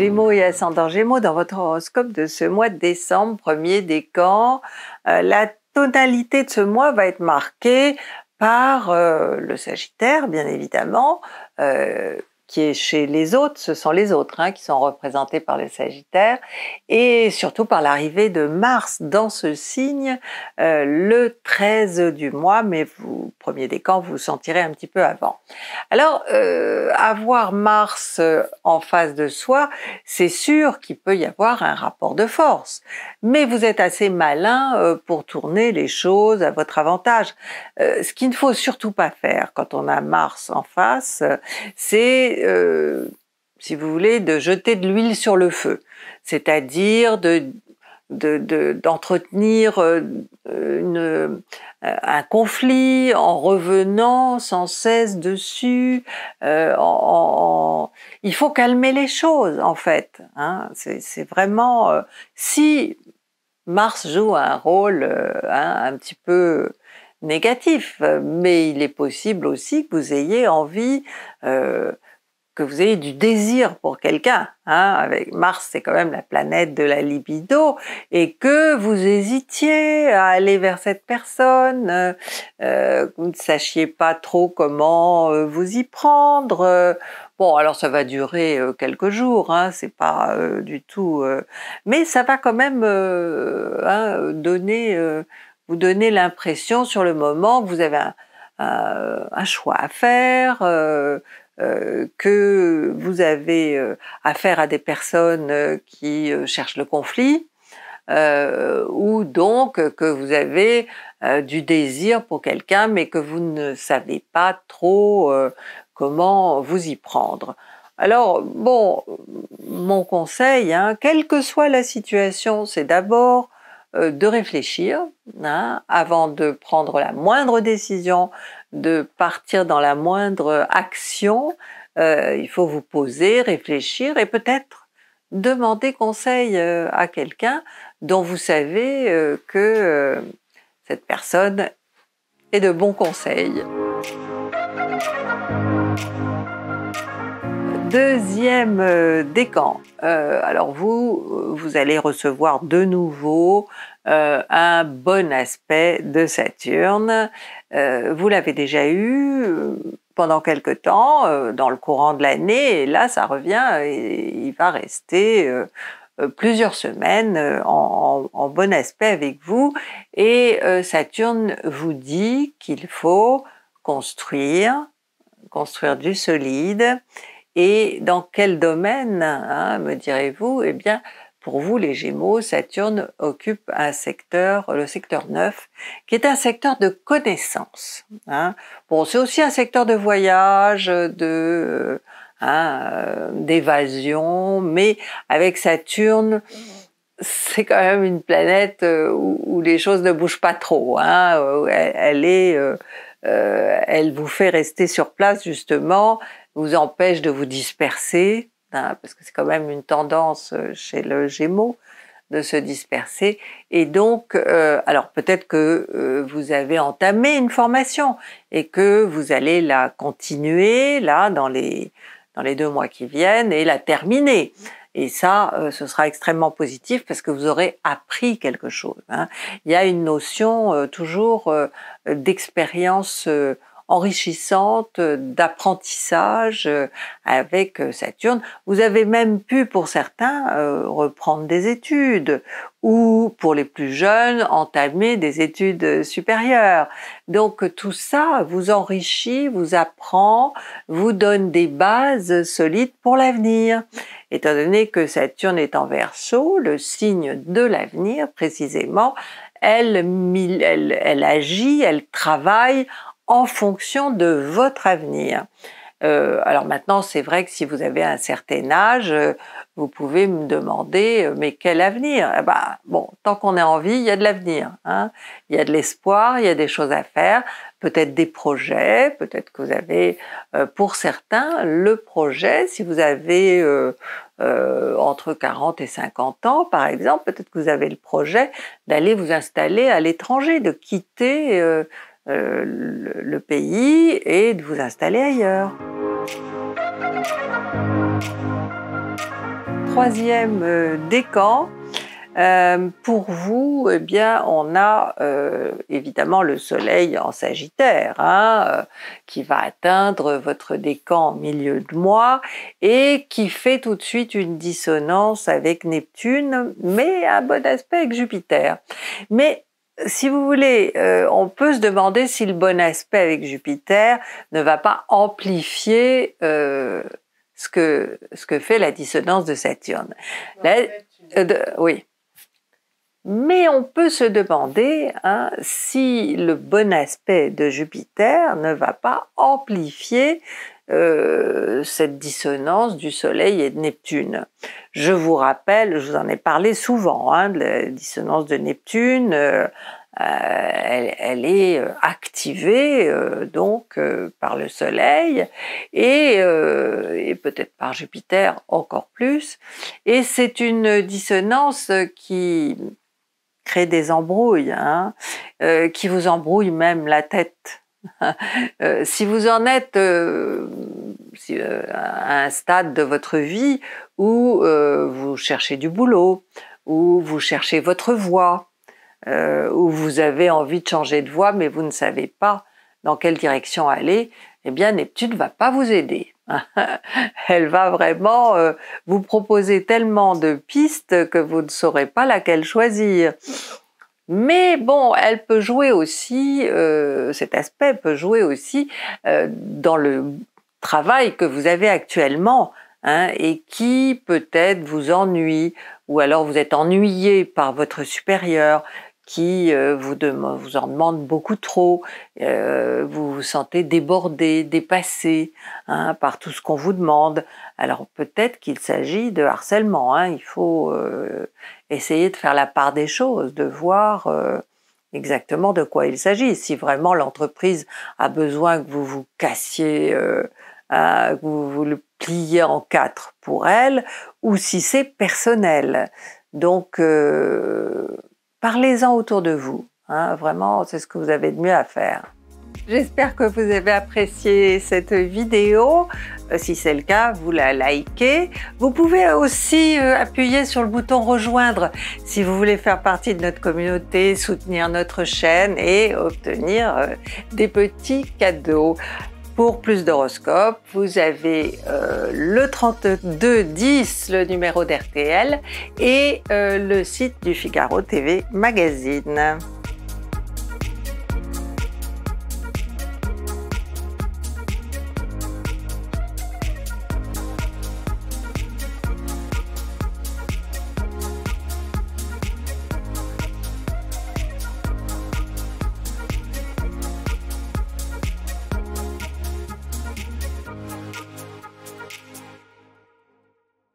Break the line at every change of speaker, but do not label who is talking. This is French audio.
Gémeaux et ascendant Gémeaux dans votre horoscope de ce mois de décembre, premier décan. Euh, la tonalité de ce mois va être marquée par euh, le Sagittaire, bien évidemment, euh, qui est chez les autres, ce sont les autres hein, qui sont représentés par les Sagittaires, et surtout par l'arrivée de Mars dans ce signe euh, le 13 du mois, mais vous, premier décan, vous sentirez un petit peu avant. Alors, euh, avoir Mars euh, en face de soi, c'est sûr qu'il peut y avoir un rapport de force, mais vous êtes assez malin pour tourner les choses à votre avantage. ce qu'il ne faut surtout pas faire quand on a Mars en face, c'est euh, si vous voulez, de jeter de l'huile sur le feu, c'est-à-dire de d'entretenir euh, euh, un conflit en revenant sans cesse dessus. il faut calmer les choses en fait. Hein. C'est vraiment si Mars joue un rôle hein, un petit peu négatif, mais il est possible aussi que vous ayez envie que vous ayez du désir pour quelqu'un, hein, avec Mars c'est quand même la planète de la libido, et que vous hésitiez à aller vers cette personne, euh, euh, que vous ne sachiez pas trop comment euh, vous y prendre. Bon, alors ça va durer quelques jours, hein, c'est pas du tout, mais ça va quand même hein, donner, vous donner l'impression sur le moment que vous avez un, un choix à faire euh, que vous avez euh, affaire à des personnes euh, qui cherchent le conflit, ou donc que vous avez du désir pour quelqu'un, mais que vous ne savez pas trop comment vous y prendre. Alors, bon, mon conseil, hein, quelle que soit la situation, c'est d'abord de réfléchir hein, avant de prendre la moindre décision, de partir dans la moindre action. Euh, il faut vous poser, réfléchir et peut-être demander conseil euh, à quelqu'un dont vous savez euh, que cette personne est de bons conseils. Deuxième décan. alors vous, vous allez recevoir de nouveau euh, un bon aspect de Saturne. Euh, vous l'avez déjà eu euh, pendant quelque temps, dans le courant de l'année, et là ça revient, et il va rester plusieurs semaines en, bon aspect avec vous, et Saturne vous dit qu'il faut construire, construire du solide, et dans quel domaine, hein, me direz-vous Eh bien, pour vous, les Gémeaux, Saturne occupe un secteur, le secteur 9, qui est un secteur de connaissance. Hein. Bon, c'est aussi un secteur de voyage, de euh, hein, euh, d'évasion, mais avec Saturne, c'est quand même une planète euh, où, les choses ne bougent pas trop. Hein. Elle, est, elle vous fait rester sur place justement, vous empêche de vous disperser. Hein, parce que c'est quand même une tendance euh, chez le Gémeaux de se disperser. Et donc, euh, alors peut-être que euh, vous avez entamé une formation et que vous allez la continuer là dans les dans les deux mois qui viennent et la terminer. Et ça, ce sera extrêmement positif parce que vous aurez appris quelque chose. Hein. Il y a une notion toujours d'expérience enrichissante euh, d'apprentissage euh, avec euh, Saturne. Vous avez même pu, pour certains, reprendre des études ou, pour les plus jeunes, entamer des études supérieures. Donc tout ça vous enrichit, vous apprend, vous donne des bases solides pour l'avenir. Étant donné que Saturne est en verso, le signe de l'avenir précisément, elle, elle, agit, elle travaille en fonction de votre avenir. Euh, alors maintenant, c'est vrai que si vous avez un certain âge, euh, vous pouvez me demander, euh, mais quel avenir eh ben, Bon, tant qu'on est en vie, il y a de l'avenir. Hein. il y a de l'espoir, il y a des choses à faire, peut-être des projets, peut-être que vous avez, pour certains, le projet, si vous avez entre 40 et 50 ans, par exemple, peut-être que vous avez le projet d'aller vous installer à l'étranger, de quitter euh, le, pays et de vous installer ailleurs. Troisième euh, décan, euh, pour vous, eh bien, on a évidemment le Soleil en Sagittaire, hein, qui va atteindre votre décan en milieu de mois et qui fait tout de suite une dissonance avec Neptune, mais un bon aspect avec Jupiter. Mais si vous voulez, euh, on peut se demander si le bon aspect avec Jupiter ne va pas amplifier euh, ce, que, ce que fait la dissonance de Saturne. Euh, oui. Mais on peut se demander hein, si le bon aspect de Jupiter ne va pas amplifier euh, cette dissonance du Soleil et de Neptune. Je vous rappelle, je vous en ai parlé souvent, hein, de la dissonance de Neptune. Euh, euh, elle, est activée donc par le Soleil et, et peut-être par Jupiter encore plus. Et c'est une dissonance qui crée des embrouilles, hein. euh, qui vous embrouillent même la tête. Euh, si vous en êtes euh, à un stade de votre vie où vous cherchez du boulot, où vous cherchez votre voie, où vous avez envie de changer de voie mais vous ne savez pas dans quelle direction aller, eh bien Neptune ne va pas vous aider. Elle va vraiment euh, vous proposer tellement de pistes que vous ne saurez pas laquelle choisir. Mais bon, elle peut jouer aussi, euh, cet aspect peut jouer aussi euh, dans le travail que vous avez actuellement hein, et qui peut-être vous ennuie ou alors vous êtes ennuyé par votre supérieur qui euh, vous, vous en demande beaucoup trop, euh, vous vous sentez débordé, dépassé hein, par tout ce qu'on vous demande. Alors peut-être qu'il s'agit de harcèlement, hein, il faut euh, essayer de faire la part des choses, de voir exactement de quoi il s'agit. Si vraiment l'entreprise a besoin que vous vous cassiez, hein, que vous, vous le pliez en quatre pour elle, ou si c'est personnel. Donc, Parlez-en autour de vous. Hein, vraiment, c'est ce que vous avez de mieux à faire. J'espère que vous avez apprécié cette vidéo. Euh, si c'est le cas, vous la likez. Vous pouvez aussi euh, appuyer sur le bouton rejoindre si vous voulez faire partie de notre communauté, soutenir notre chaîne et obtenir euh, des petits cadeaux. Pour plus d'horoscopes, vous avez euh, le 3210, le numéro d'RTL, et euh, le site du Figaro TV Magazine.